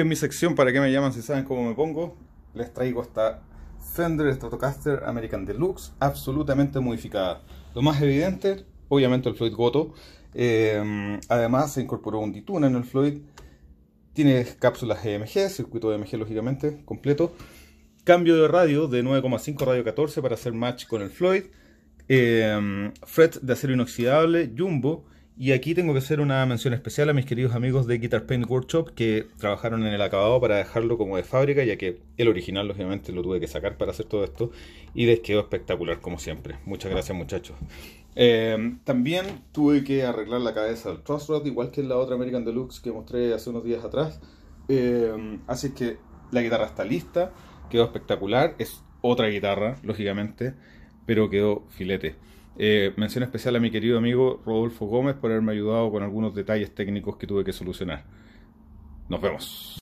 en mi sección, ¿para que me llaman si saben cómo me pongo? Les traigo esta Fender Stratocaster American Deluxe absolutamente modificada. Lo más evidente, obviamente el Floyd Goto. Em, además se incorporó un dituna en el Floyd. Tiene cápsulas EMG, circuito EMG e lógicamente completo. Cambio de radio de 9,5 radio 14 para hacer match con el Floyd. Em, fret de acero inoxidable, jumbo y aquí tengo que hacer una mención especial a mis queridos amigos de Guitar Paint Workshop que trabajaron en el acabado para dejarlo como de fábrica, ya que el original lógicamente lo tuve que sacar para hacer todo esto y les quedó espectacular como siempre. Muchas gracias muchachos. Eh, también tuve que arreglar la cabeza del rod, igual que en la otra American Deluxe que mostré hace unos días atrás. Eh, así así que la guitarra está lista, quedó espectacular, es otra guitarra, lógicamente, pero quedó filete. Eh, mención especial a mi querido amigo Rodolfo Gómez por haberme ayudado con algunos detalles técnicos que tuve que solucionar. Nos vemos.